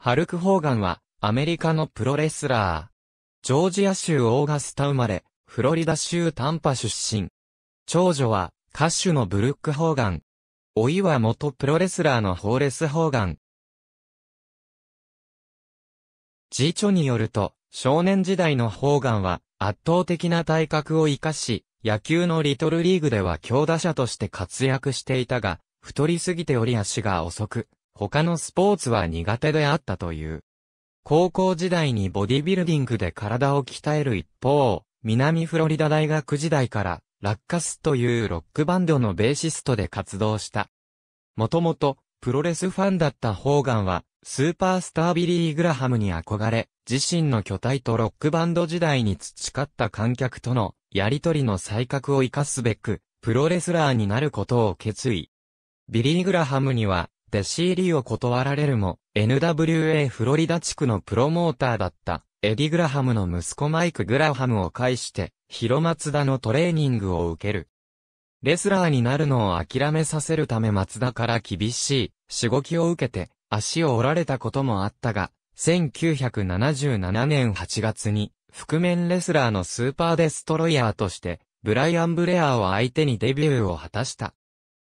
ハルク・ホーガンは、アメリカのプロレスラー。ジョージア州オーガスタ生まれ、フロリダ州タンパ出身。長女は、歌手のブルック・ホーガン。おいは元プロレスラーのホーレス・ホーガン。辞書によると、少年時代のホーガンは、圧倒的な体格を生かし、野球のリトルリーグでは強打者として活躍していたが、太りすぎており足が遅く、他のスポーツは苦手であったという。高校時代にボディビルディングで体を鍛える一方、南フロリダ大学時代からラッカスというロックバンドのベーシストで活動した。もともと、プロレスファンだったホーガンは、スーパースタービリー・グラハムに憧れ、自身の巨体とロックバンド時代に培った観客とのやりとりの才覚を活かすべく、プロレスラーになることを決意。ビリー・グラハムには、弟子入りを断られるも、NWA フロリダ地区のプロモーターだった、エディ・グラハムの息子マイク・グラハムを介して、広松田のトレーニングを受ける。レスラーになるのを諦めさせるため松田から厳しい、しごきを受けて、足を折られたこともあったが、1977年8月に、覆面レスラーのスーパーデストロイヤーとして、ブライアン・ブレアーを相手にデビューを果たした。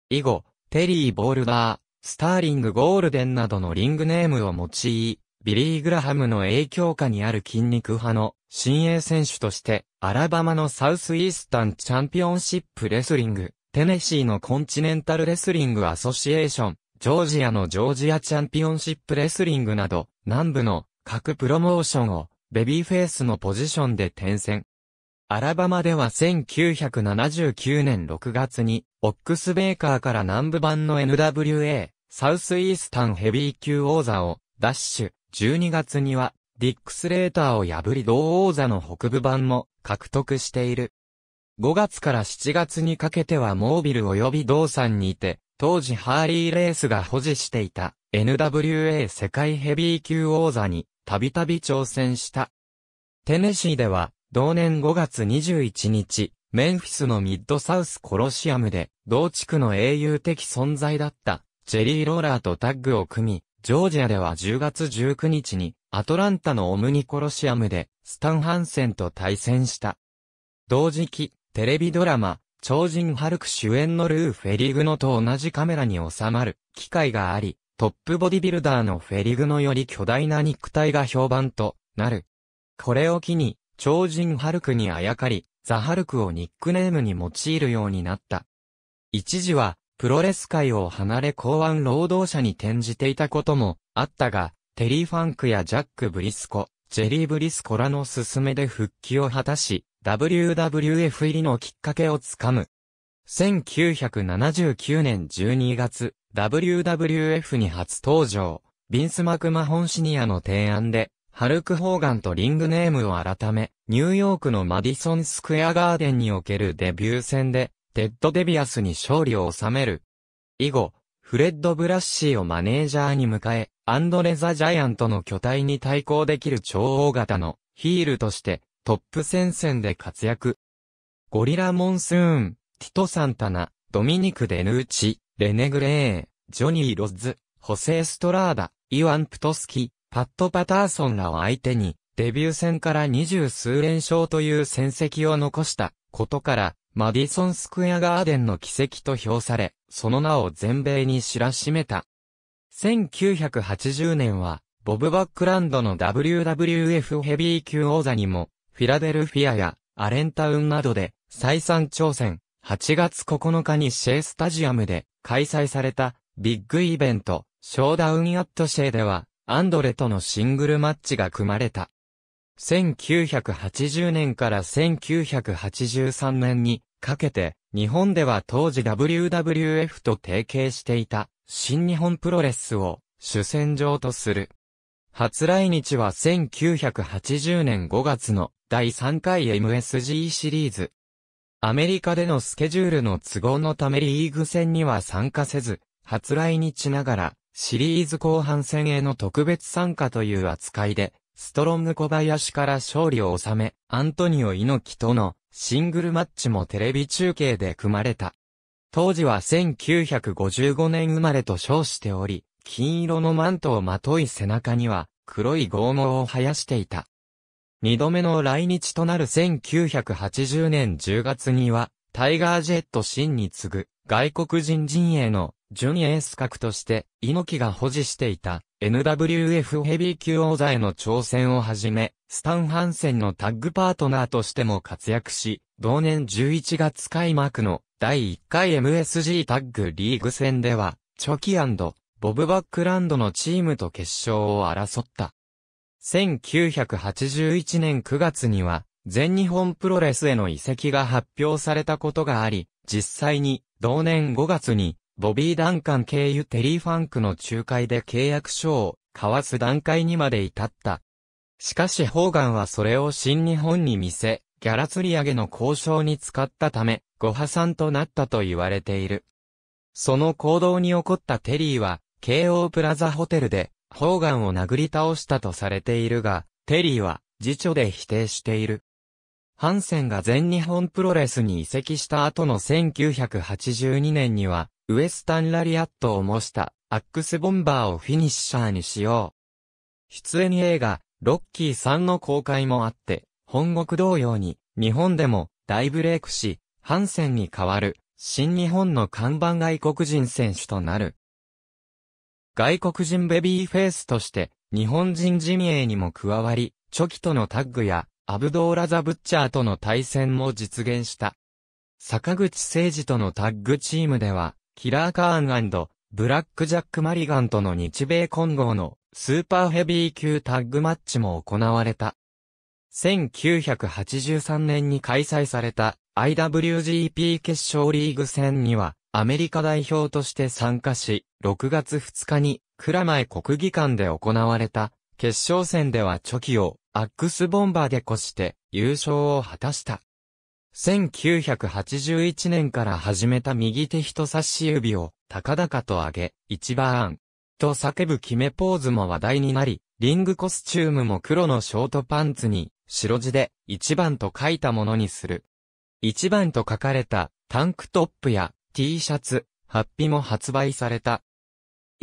以後、テリー・ボールダー、スターリングゴールデンなどのリングネームを用い、ビリー・グラハムの影響下にある筋肉派の新鋭選手として、アラバマのサウスイースタンチャンピオンシップレスリング、テネシーのコンチネンタルレスリングアソシエーション、ジョージアのジョージアチャンピオンシップレスリングなど、南部の各プロモーションをベビーフェイスのポジションで転戦。アラバマでは1979年6月に、オックスベーカーから南部版の NWA、サウスイースタンヘビー級王座を、ダッシュ、12月には、ディックスレーターを破り同王座の北部版も獲得している。5月から7月にかけてはモービル及び同山にて、当時ハーリーレースが保持していた NWA 世界ヘビー級王座にたびたび挑戦した。テネシーでは同年5月21日、メンフィスのミッドサウスコロシアムで、同地区の英雄的存在だった、ジェリー・ローラーとタッグを組み、ジョージアでは10月19日に、アトランタのオムニコロシアムで、スタン・ハンセンと対戦した。同時期、テレビドラマ、超人ハルク主演のルー・フェリグノと同じカメラに収まる機会があり、トップボディビルダーのフェリグノより巨大な肉体が評判となる。これを機に、超人ハルクにあやかり、ザ・ハルクをニックネームに用いるようになった。一時は、プロレス界を離れ公安労働者に転じていたこともあったが、テリー・ファンクやジャック・ブリスコ、ジェリー・ブリスコらの勧めで復帰を果たし、WWF 入りのきっかけをつかむ。1979年12月、WWF に初登場、ビンス・マクマホンシニアの提案で、ハルク・ホーガンとリングネームを改め、ニューヨークのマディソン・スクエア・ガーデンにおけるデビュー戦で、テッド・デビアスに勝利を収める。以後、フレッド・ブラッシーをマネージャーに迎え、アンドレ・ザ・ジャイアントの巨体に対抗できる超大型のヒールとしてトップ戦線で活躍。ゴリラ・モンスーン、ティト・サンタナ、ドミニク・デヌーチ、レネ・グレー、ジョニー・ロッズ、ホセ・エストラーダ、イワン・プトスキ、パット・パターソンらを相手に、デビュー戦から二十数連勝という戦績を残したことから、マディソン・スクエア・ガーデンの奇跡と評され、その名を全米に知らしめた。1980年は、ボブ・バックランドの WWF ヘビー級王座にも、フィラデルフィアやアレンタウンなどで再三挑戦。8月9日にシェイスタジアムで開催されたビッグイベント、ショーダウンアットシェイではアンドレとのシングルマッチが組まれた。1980年から1983年にかけて、日本では当時 WWF と提携していた新日本プロレスを主戦場とする。初来日は1980年5月の第3回 MSG シリーズ。アメリカでのスケジュールの都合のためリーグ戦には参加せず、初来日ながらシリーズ後半戦への特別参加という扱いで、ストロング小林から勝利を収め、アントニオ猪木とのシングルマッチもテレビ中継で組まれた。当時は1955年生まれと称しており、金色のマントをまとい背中には黒い剛毛を生やしていた。二度目の来日となる1980年10月には、タイガージェットシンに次ぐ外国人陣営の準エース格として猪木が保持していた NWF ヘビー級王座への挑戦をはじめ、スタン・ハンセンのタッグパートナーとしても活躍し、同年11月開幕の第1回 MSG タッグリーグ戦では、チョキボブ・バックランドのチームと決勝を争った。1981年9月には、全日本プロレスへの移籍が発表されたことがあり、実際に同年5月に、ボビー・ダンカン経由テリー・ファンクの仲介で契約書を交わす段階にまで至った。しかしホーガンはそれを新日本に見せ、ギャラ釣り上げの交渉に使ったため、ご破産となったと言われている。その行動に起こったテリーは、京王プラザホテルで、ホーガンを殴り倒したとされているが、テリーは、自著で否定している。ハンセンが全日本プロレスに移籍した後の1982年には、ウエスタンラリアットを模したアックスボンバーをフィニッシャーにしよう。出演映画、ロッキー3の公開もあって、本国同様に、日本でも大ブレイクし、ハンセンに代わる、新日本の看板外国人選手となる。外国人ベビーフェイスとして、日本人ジミエにも加わり、チョキとのタッグや、アブドーラ・ザ・ブッチャーとの対戦も実現した。坂口誠二とのタッグチームでは、キラー・カーンブラック・ジャック・マリガンとの日米混合のスーパーヘビー級タッグマッチも行われた。1983年に開催された IWGP 決勝リーグ戦にはアメリカ代表として参加し、6月2日に蔵前国技館で行われた決勝戦ではチョキをアックスボンバーで越して優勝を果たした。1981年から始めた右手人差し指を高々と上げ、一番と叫ぶ決めポーズも話題になり、リングコスチュームも黒のショートパンツに白地で一番と書いたものにする。一番と書かれたタンクトップや T シャツ、ハッピも発売された。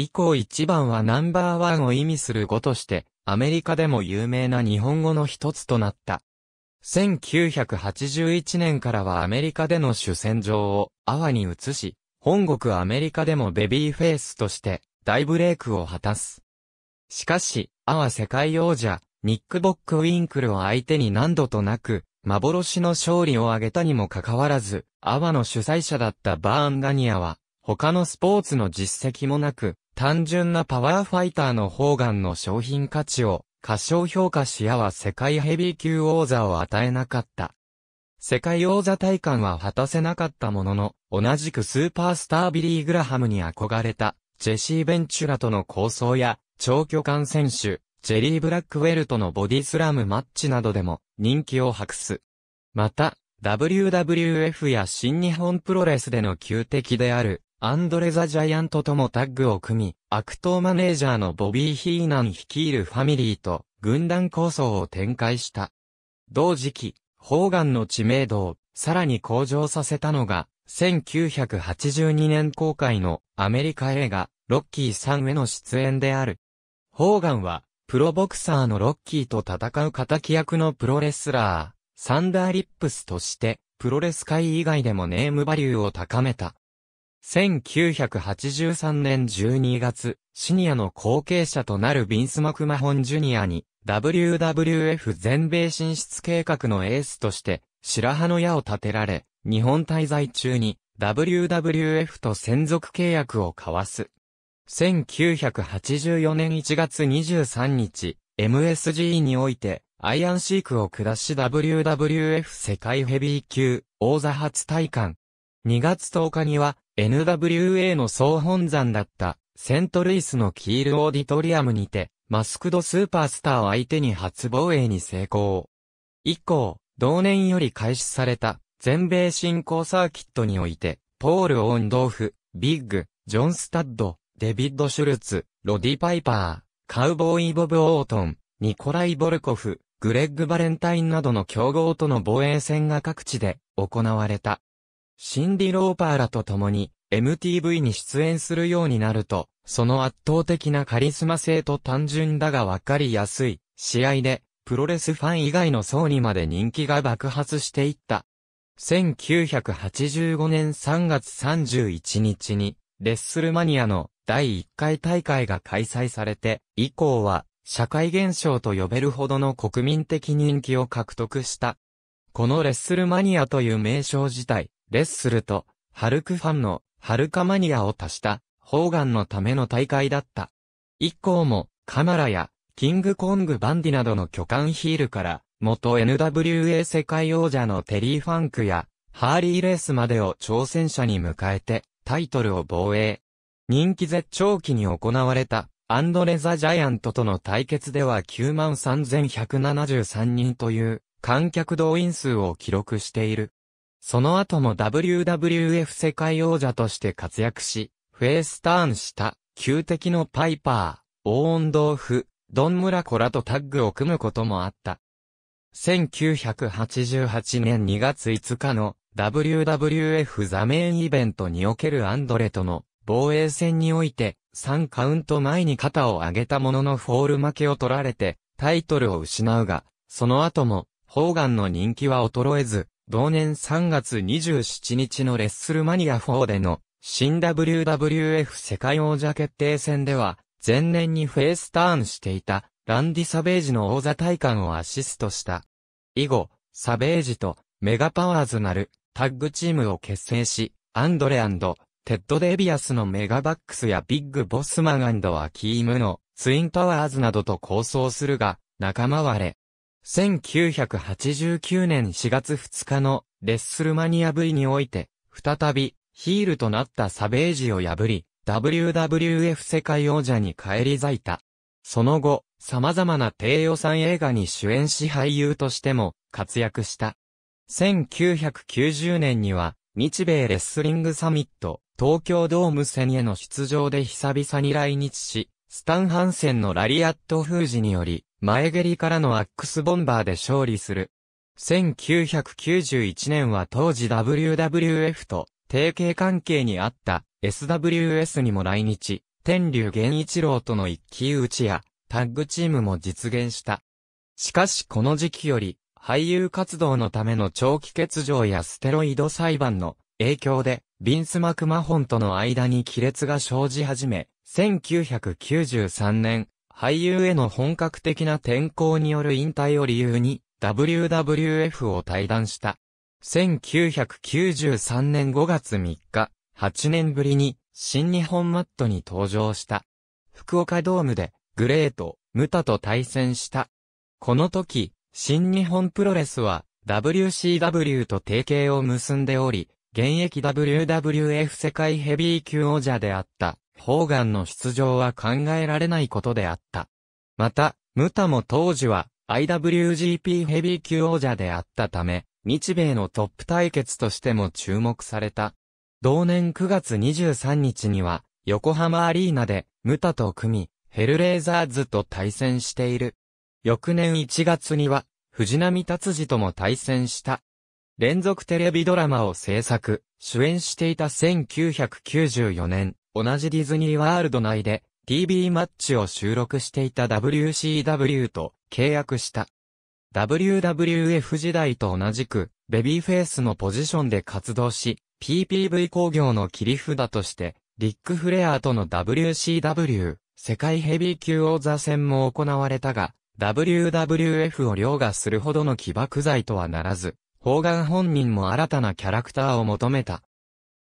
以降1番はナンバーワンを意味する語として、アメリカでも有名な日本語の一つとなった。1981年からはアメリカでの主戦場を阿波に移し、本国アメリカでもベビーフェイスとして大ブレイクを果たす。しかし、阿波世界王者、ニック・ボック・ウィンクルを相手に何度となく、幻の勝利を挙げたにもかかわらず、阿波の主催者だったバーンガニアは、他のスポーツの実績もなく、単純なパワーファイターの方眼の商品価値を過小評価しやは世界ヘビー級王座を与えなかった。世界王座体感は果たせなかったものの、同じくスーパースタービリー・グラハムに憧れた、ジェシー・ベンチュラとの構想や、長距離選手、ジェリー・ブラックウェルとのボディスラムマッチなどでも人気を博す。また、WWF や新日本プロレスでの旧敵であるアンドレ・ザ・ジャイアントともタッグを組み、悪党マネージャーのボビー・ヒーナン率いるファミリーと軍団構想を展開した。同時期、ホーガンの知名度をさらに向上させたのが、1982年公開のアメリカ映画、ロッキーさんへの出演である。ホーガンは、プロボクサーのロッキーと戦う敵役のプロレスラー、サンダーリップスとして、プロレス界以外でもネームバリューを高めた。1983年12月、シニアの後継者となるビンス・マクマホン・ジュニアに、WWF 全米進出計画のエースとして、白羽の矢を立てられ、日本滞在中に、WWF と専属契約を交わす。1984年1月23日、MSG において、アイアンシークを下し WWF 世界ヘビー級、王座初体感。2月10日には、NWA の総本山だった、セントルイスのキールオーディトリアムにて、マスクドスーパースターを相手に初防衛に成功。以降、同年より開始された、全米新興サーキットにおいて、ポール・オンドーフ、ビッグ、ジョン・スタッド、デビッド・シュルツ、ロディ・パイパー、カウボーイ・ボブ・オートン、ニコライ・ボルコフ、グレッグ・バレンタインなどの競合との防衛戦が各地で行われた。シンディ・ローパーらと共に MTV に出演するようになると、その圧倒的なカリスマ性と単純だがわかりやすい試合で、プロレスファン以外の層にまで人気が爆発していった。1985年3月31日に、レッスルマニアの第1回大会が開催されて、以降は、社会現象と呼べるほどの国民的人気を獲得した。このレッスルマニアという名称自体、レッスルと、ハルクファンの、ハルカマニアを足した、ホーガンのための大会だった。以降も、カマラや、キングコングバンディなどの巨漢ヒールから、元 NWA 世界王者のテリー・ファンクや、ハーリー・レースまでを挑戦者に迎えて、タイトルを防衛。人気絶頂期に行われた、アンドレ・ザ・ジャイアントとの対決では93,173人という、観客動員数を記録している。その後も WWF 世界王者として活躍し、フェイスターンした、旧敵のパイパー、オーンドーフ、ドンムラコラとタッグを組むこともあった。1988年2月5日の WWF 座面イベントにおけるアンドレとの防衛戦において3カウント前に肩を上げたもののフォール負けを取られてタイトルを失うが、その後もホーガンの人気は衰えず、同年3月27日のレッスルマニア4での新 WWF 世界王者決定戦では、前年にフェイスターンしていた、ランディ・サベージの王座体感をアシストした。以後、サベージとメガパワーズなるタッグチームを結成し、アンドレテッド・デビアスのメガバックスやビッグ・ボスマンアキームのツインタワーズなどと構想するが、仲間割れ、1989年4月2日のレッスルマニア V において、再びヒールとなったサベージを破り、WWF 世界王者に返り咲いた。その後、様々な低予算映画に主演し俳優としても活躍した。1990年には、日米レスリングサミット、東京ドーム戦への出場で久々に来日し、スタン・ハンセンのラリアット封じにより、前蹴りからのアックスボンバーで勝利する。1991年は当時 WWF と提携関係にあった SWS にも来日、天竜源一郎との一騎打ちやタッグチームも実現した。しかしこの時期より、俳優活動のための長期欠場やステロイド裁判の影響で、ビンス・マクマホンとの間に亀裂が生じ始め、1993年、俳優への本格的な転向による引退を理由に、WWF を退団した。1993年5月3日、8年ぶりに、新日本マットに登場した。福岡ドームで、グレート、ムタと対戦した。この時、新日本プロレスは、WCW と提携を結んでおり、現役 WWF 世界ヘビー級王者であった、ホーガンの出場は考えられないことであった。また、ムタも当時は IWGP ヘビー級王者であったため、日米のトップ対決としても注目された。同年9月23日には、横浜アリーナで、ムタと組み、ヘルレーザーズと対戦している。翌年1月には、藤波達治とも対戦した。連続テレビドラマを制作、主演していた1994年、同じディズニーワールド内で TV マッチを収録していた WCW と契約した。WWF 時代と同じくベビーフェイスのポジションで活動し、PPV 工業の切り札として、リック・フレアとの WCW 世界ヘビー級王座戦も行われたが、WWF を凌駕するほどの起爆剤とはならず、ホーガン本人も新たなキャラクターを求めた。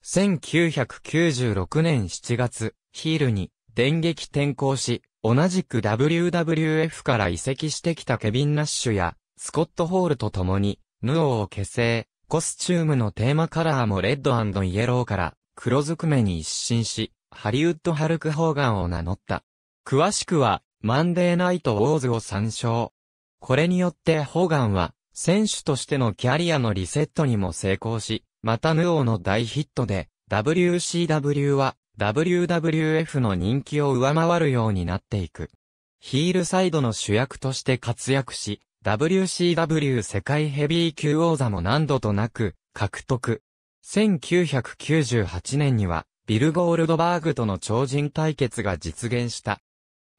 1996年7月、ヒールに電撃転向し、同じく WWF から移籍してきたケビン・ナッシュや、スコット・ホールと共に、ヌオを結成、コスチュームのテーマカラーもレッドイエローから黒ずくめに一新し、ハリウッド・ハルク・ホーガンを名乗った。詳しくは、マンデー・ナイト・ウォーズを参照。これによってホーガンは、選手としてのキャリアのリセットにも成功し、またヌオーの大ヒットで、WCW は WWF の人気を上回るようになっていく。ヒールサイドの主役として活躍し、WCW 世界ヘビー級王座も何度となく獲得。1998年には、ビル・ゴールドバーグとの超人対決が実現した。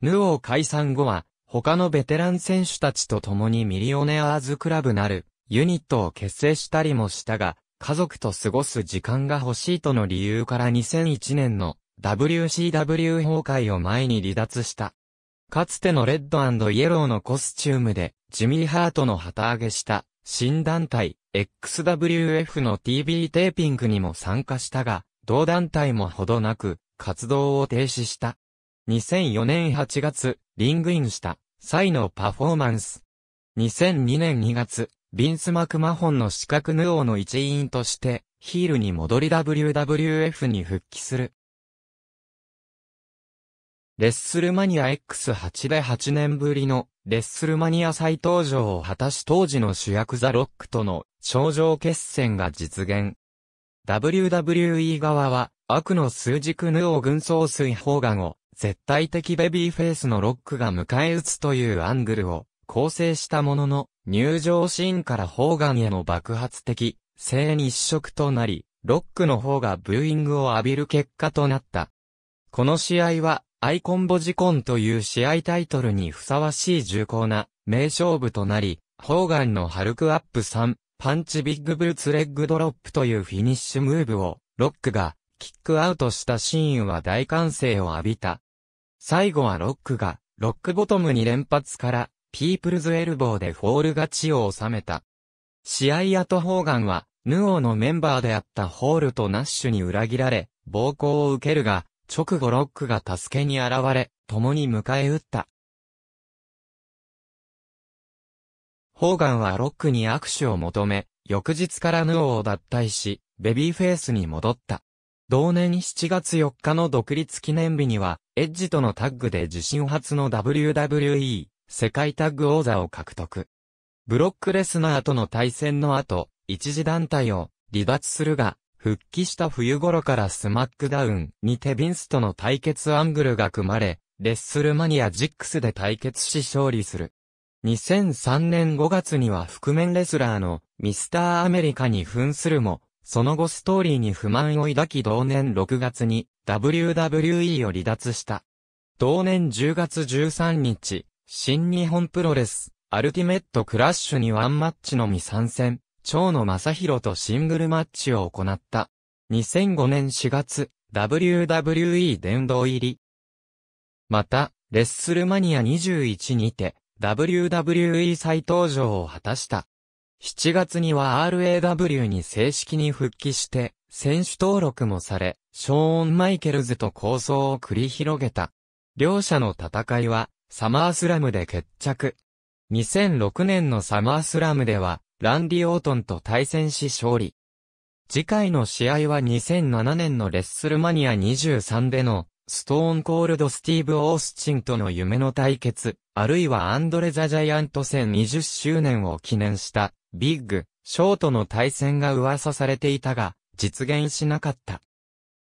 ヌオー解散後は、他のベテラン選手たちと共にミリオネアーズクラブなるユニットを結成したりもしたが、家族と過ごす時間が欲しいとの理由から2001年の WCW 崩壊を前に離脱した。かつてのレッドイエローのコスチュームで、ジミー・ハートの旗揚げした、新団体、XWF の TV テーピングにも参加したが、同団体もほどなく、活動を停止した。2004年8月、リングインした、際のパフォーマンス。2002年2月、ビンス・マクマホンの四角ヌオーの一員として、ヒールに戻り WWF に復帰する。レッスルマニア X8 で8年ぶりのレッスルマニア再登場を果たし当時の主役ザ・ロックとの頂上決戦が実現。WWE 側は悪の数軸ヌオー軍曹水砲眼を絶対的ベビーフェイスのロックが迎え撃つというアングルを構成したものの入場シーンから方眼への爆発的、性に一となり、ロックの方がブーイングを浴びる結果となった。この試合は、アイコンボジコンという試合タイトルにふさわしい重厚な名勝負となり、ホーガンのハルクアップ3、パンチビッグブーツレッグドロップというフィニッシュムーブを、ロックが、キックアウトしたシーンは大歓声を浴びた。最後はロックが、ロックボトムに連発から、ピープルズエルボーでフォール勝ちを収めた。試合後ホーガンは、ヌオーのメンバーであったホールとナッシュに裏切られ、暴行を受けるが、直後ロックが助けに現れ、共に迎え撃った。ホーガンはロックに握手を求め、翌日からヌオーを脱退し、ベビーフェイスに戻った。同年7月4日の独立記念日には、エッジとのタッグで自身初の WWE 世界タッグ王座を獲得。ブロックレスナーとの対戦の後、一時団体を離脱するが、復帰した冬頃からスマックダウンにてビンスとの対決アングルが組まれ、レッスルマニアジックスで対決し勝利する。2003年5月には覆面レスラーのミスターアメリカに扮するも、その後ストーリーに不満を抱き同年6月に WWE を離脱した。同年10月13日、新日本プロレス、アルティメットクラッシュにワンマッチのみ参戦、蝶野正宏とシングルマッチを行った。2005年4月、WWE 殿堂入り。また、レッスルマニア21にて、WWE 再登場を果たした。7月には RAW に正式に復帰して、選手登録もされ、ショーン・マイケルズと構想を繰り広げた。両者の戦いは、サマースラムで決着。2006年のサマースラムでは、ランディ・オートンと対戦し勝利。次回の試合は2007年のレッスルマニア23での、ストーンコールド・スティーブ・オースチンとの夢の対決、あるいはアンドレ・ザ・ジャイアント戦20周年を記念した、ビッグ、ショートの対戦が噂されていたが、実現しなかった。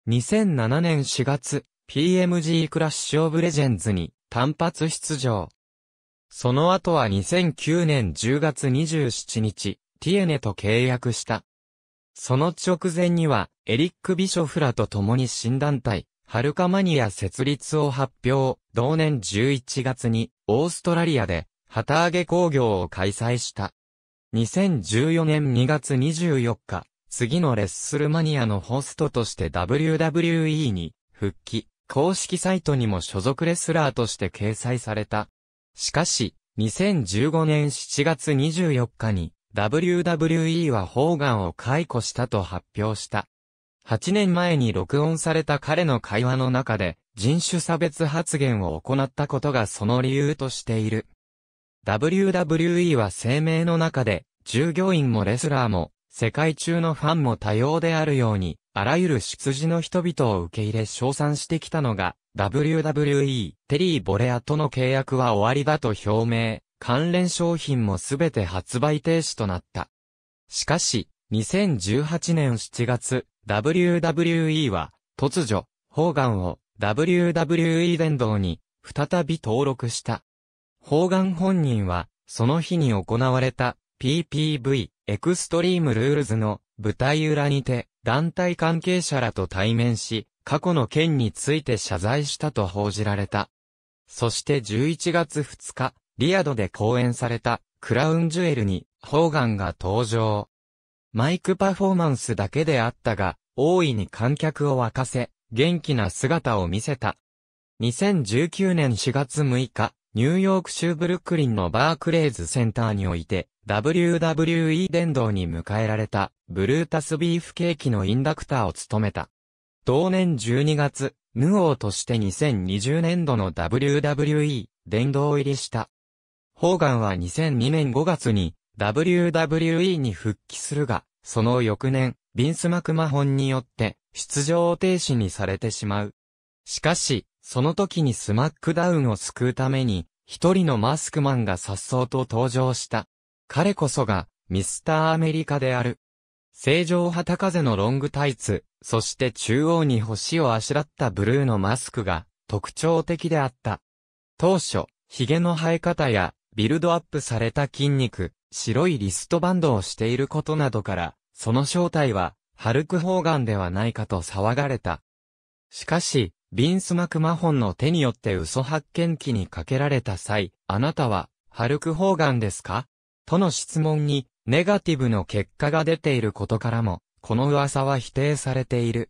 2007年4月、PMG クラッシュ・オブ・レジェンズに単発出場。その後は2009年10月27日、ティエネと契約した。その直前には、エリック・ビショフラと共に新団体、ハルカマニア設立を発表、同年11月に、オーストラリアで、旗揚げ工業を開催した。2014年2月24日、次のレッスルマニアのホストとして WWE に復帰。公式サイトにも所属レスラーとして掲載された。しかし、2015年7月24日に WWE はホーガンを解雇したと発表した。8年前に録音された彼の会話の中で人種差別発言を行ったことがその理由としている。WWE は声明の中で従業員もレスラーも世界中のファンも多様であるようにあらゆる出自の人々を受け入れ称賛してきたのが、WWE、テリー・ボレアとの契約は終わりだと表明、関連商品もすべて発売停止となった。しかし、2018年7月、WWE は、突如、ホーガンを WWE 殿堂に、再び登録した。ホーガン本人は、その日に行われた、PPV、エクストリームルールズの舞台裏にて、団体関係者らと対面し、過去の件について謝罪したと報じられた。そして11月2日、リアドで講演されたクラウンジュエルにホーガンが登場。マイクパフォーマンスだけであったが、大いに観客を沸かせ、元気な姿を見せた。2019年4月6日、ニューヨーク州ブルックリンのバークレイズセンターにおいて、WWE 殿堂に迎えられた、ブルータスビーフケーキのインダクターを務めた。同年12月、ヌオーとして2020年度の WWE 殿堂入りした。ホーガンは2002年5月に WWE に復帰するが、その翌年、ビンス・マクマホンによって出場停止にされてしまう。しかし、その時にスマックダウンを救うために、一人のマスクマンが殺走。と登場した。彼こそが、ミスターアメリカである。正常旗風のロングタイツ、そして中央に星をあしらったブルーのマスクが特徴的であった。当初、髭の生え方やビルドアップされた筋肉、白いリストバンドをしていることなどから、その正体は、ハルク・ホーガンではないかと騒がれた。しかし、ビンス・マクマホンの手によって嘘発見器にかけられた際、あなたは、ハルク・ホーガンですかとの質問に、ネガティブの結果が出ていることからも、この噂は否定されている。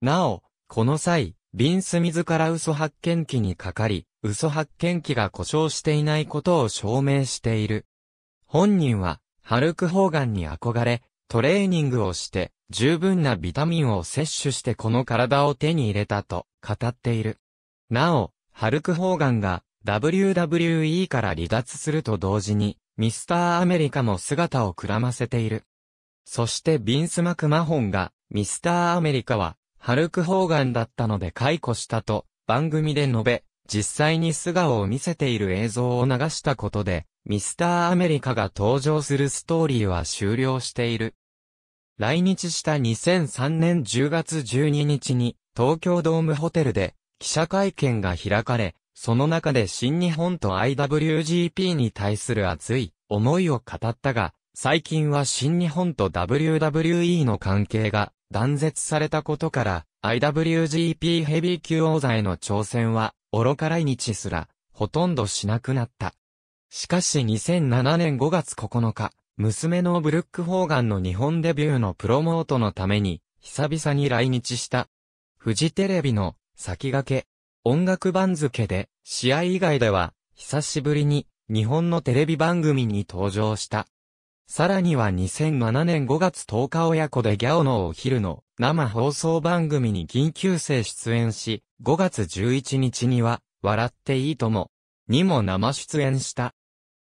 なお、この際、ビンス自ら嘘発見器にかかり、嘘発見器が故障していないことを証明している。本人は、ハルク・ホーガンに憧れ、トレーニングをして、十分なビタミンを摂取してこの体を手に入れたと語っている。なお、ハルク・ホーガンが WWE から離脱すると同時に、ミスターアメリカも姿をくらませている。そしてビンス・マクマホンが、ミスターアメリカは、ハルク・ホーガンだったので解雇したと、番組で述べ、実際に素顔を見せている映像を流したことで、ミスターアメリカが登場するストーリーは終了している。来日した2003年10月12日に、東京ドームホテルで、記者会見が開かれ、その中で新日本と IWGP に対する熱い思いを語ったが、最近は新日本と WWE の関係が断絶されたことから、IWGP ヘビー級王座への挑戦は、愚か来日すら、ほとんどしなくなった。しかし2007年5月9日、娘のブルック・ホーガンの日本デビューのプロモートのために、久々に来日した。フジテレビの、先駆け、音楽番付で、試合以外では、久しぶりに、日本のテレビ番組に登場した。さらには2007年5月10日親子でギャオのお昼の生放送番組に緊急性出演し、5月11日には、笑っていいとも、にも生出演した。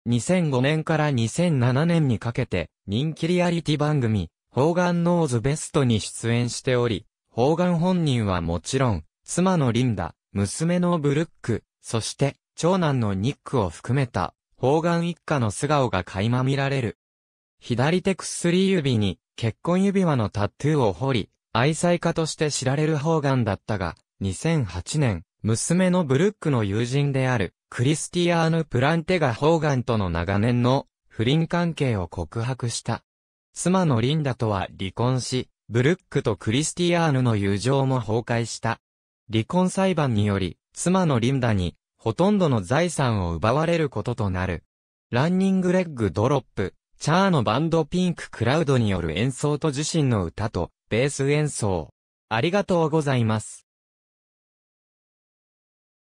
2005年から2007年にかけて、人気リアリティ番組、方眼ノーズベストに出演しており、方眼本人はもちろん、妻のリンダ、娘のブルック、そして、長男のニックを含めた、方眼一家の素顔が垣間見られる。左手薬指に、結婚指輪のタトゥーを彫り、愛妻家として知られる方眼だったが、2008年、娘のブルックの友人である、クリスティアーヌ・プランテがホーガンとの長年の不倫関係を告白した。妻のリンダとは離婚し、ブルックとクリスティアーヌの友情も崩壊した。離婚裁判により、妻のリンダに、ほとんどの財産を奪われることとなる。ランニングレッグドロップ、チャーのバンドピンククラウドによる演奏と自身の歌と、ベース演奏。ありがとうございます。